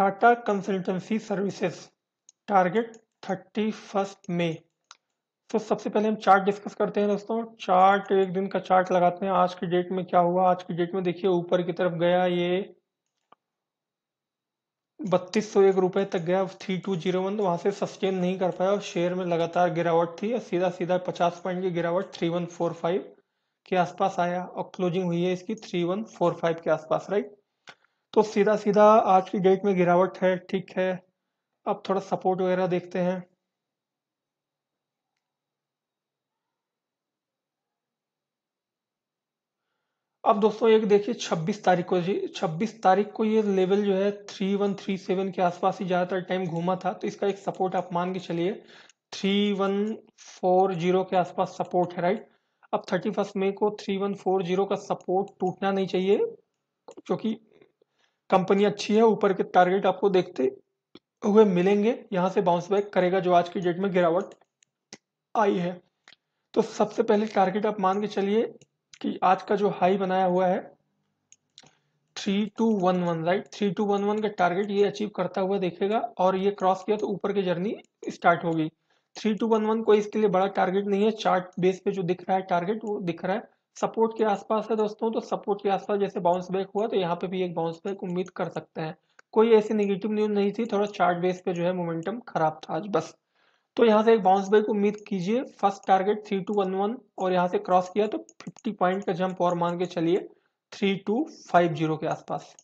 Tata consultancy services target thirty first May तो सबसे पहले हम चार्ट डिस्कस करते हैं दोस्तों चार्ट एक दिन का चार्ट लगाते हैं आज की डेट में क्या हुआ आज की डेट में देखिए ऊपर की तरफ गया ये बत्तीस सौ एक रुपए तक गया थ्री टू जीरो वन वहां से सस्टेन नहीं कर पाया और शेयर में लगातार गिरावट थी और सीधा सीधा पचास पॉइंट की गिरावट थ्री वन फोर फाइव के आसपास आया और क्लोजिंग हुई है इसकी थ्री वन फोर फाइव के आसपास राइट तो सीधा सीधा आज की डेट में गिरावट है ठीक है अब थोड़ा सपोर्ट वगैरह देखते हैं अब दोस्तों एक देखिए 26 तारीख को जी 26 तारीख को ये लेवल जो है 3137 के आसपास ही ज़्यादातर टाइम घूमा था तो इसका एक सपोर्ट आप मान के चलिए 3140 के आसपास सपोर्ट है राइट अब थर्टी फर्स्ट मई को 3140 का सपोर्ट टूटना नहीं चाहिए क्योंकि कंपनी अच्छी है ऊपर के टारगेट आपको देखते हुए मिलेंगे यहाँ से बाउंस बैक करेगा जो आज की डेट में गिरावट आई है तो सबसे पहले टारगेट आप मान के चलिए कि आज का जो हाई बनाया हुआ है three two one one right three two one one का टारगेट ये अचीव करता हुआ देखेगा और ये क्रॉस किया तो ऊपर की जर्नी स्टार्ट होगी थ्री टू वन वन कोई इसके लिए बड़ा टारगेट नहीं है चार्ट बेस पे जो दिख रहा है टारगेट वो दिख रहा है सपोर्ट के आसपास है दोस्तों तो सपोर्ट के आसपास जैसे बाउंस बैक हुआ तो यहाँ पे भी एक बाउंस बैक उम्मीद कर सकते हैं कोई ऐसी निगेटिव न्यूज नहीं थी थोड़ा चार्ट बेस पे जो है मोमेंटम खराब था आज बस तो यहाँ से एक बाउंस बैक उम्मीद कीजिए first target three two one one और यहाँ से क्रॉस किया तो फिफ्टी पॉइंट का जंप और मान के चलिए थ्री टू फाइव जीरो के आसपास